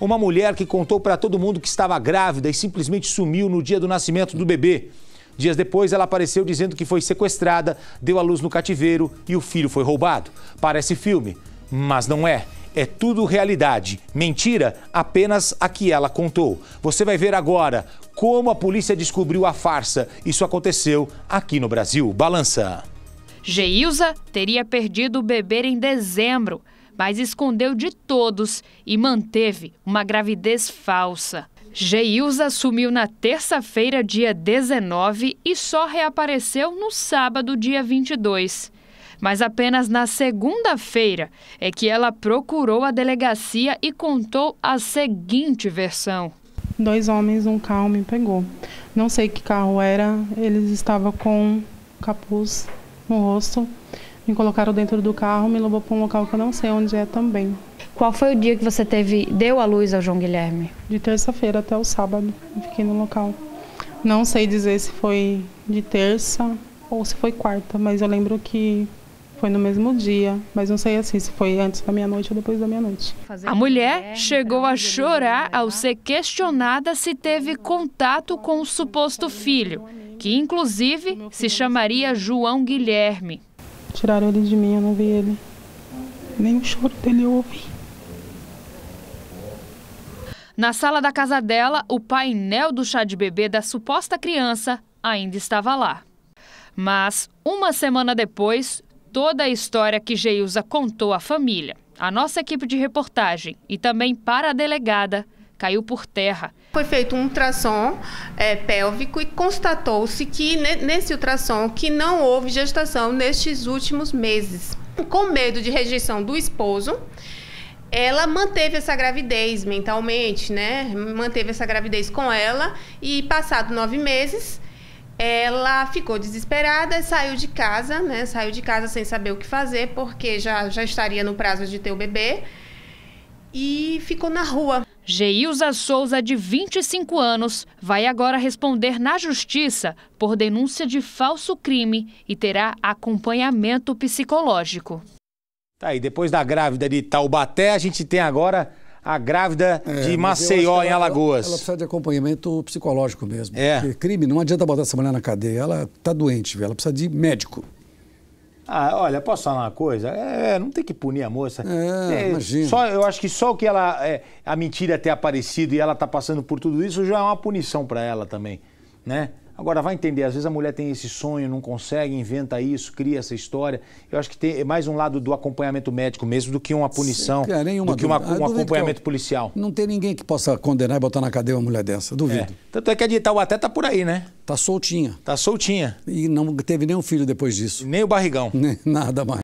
uma mulher que contou para todo mundo que estava grávida e simplesmente sumiu no dia do nascimento do bebê. Dias depois, ela apareceu dizendo que foi sequestrada, deu à luz no cativeiro e o filho foi roubado. Parece filme, mas não é. É tudo realidade. Mentira apenas a que ela contou. Você vai ver agora como a polícia descobriu a farsa. Isso aconteceu aqui no Brasil. Balança. Geilza teria perdido o bebê em dezembro mas escondeu de todos e manteve uma gravidez falsa. Geilza sumiu na terça-feira, dia 19, e só reapareceu no sábado, dia 22. Mas apenas na segunda-feira é que ela procurou a delegacia e contou a seguinte versão. Dois homens, um carro me pegou. Não sei que carro era, eles estavam com capuz no rosto me colocaram dentro do carro, me levou para um local que eu não sei onde é também. Qual foi o dia que você teve deu a luz ao João Guilherme? De terça-feira até o sábado, eu fiquei no local. Não sei dizer se foi de terça ou se foi quarta, mas eu lembro que foi no mesmo dia, mas não sei assim se foi antes da meia-noite ou depois da meia-noite. A mulher chegou né? a chorar ao ser questionada se teve contato com o suposto filho, que inclusive se chamaria João Guilherme. Tiraram ele de mim, eu não vi ele. Nem o choro dele eu ouvi. Na sala da casa dela, o painel do chá de bebê da suposta criança ainda estava lá. Mas, uma semana depois, toda a história que Geilza contou à família, à nossa equipe de reportagem e também para a delegada, caiu por terra. Foi feito um ultrassom é, pélvico e constatou-se que nesse ultrassom que não houve gestação nestes últimos meses. Com medo de rejeição do esposo, ela manteve essa gravidez mentalmente, né? Manteve essa gravidez com ela e passado nove meses ela ficou desesperada, saiu de casa, né? Saiu de casa sem saber o que fazer, porque já, já estaria no prazo de ter o bebê. E ficou na rua. Geilza Souza, de 25 anos, vai agora responder na justiça por denúncia de falso crime e terá acompanhamento psicológico. Tá, aí depois da grávida de Taubaté, a gente tem agora a grávida é, de Maceió, em Alagoas. Ela, precisa de acompanhamento psicológico mesmo. É. crime, não adianta botar essa mulher na cadeia. Ela tá doente, ela precisa de médico. Ah, olha, posso falar uma coisa? É, é, não tem que punir a moça. É, é, imagina. Só, eu acho que só o que ela. É, a mentira ter aparecido e ela tá passando por tudo isso já é uma punição para ela também, né? Agora, vai entender, às vezes a mulher tem esse sonho, não consegue, inventa isso, cria essa história. Eu acho que tem é mais um lado do acompanhamento médico mesmo do que uma punição, Sim, cara, do que uma, um ah, acompanhamento que eu, policial. Não tem ninguém que possa condenar e botar na cadeia uma mulher dessa, duvido. É. Tanto é que a de até tá por aí, né? Tá soltinha. Tá soltinha. E não teve nenhum filho depois disso. Nem o barrigão. Nem, nada mais.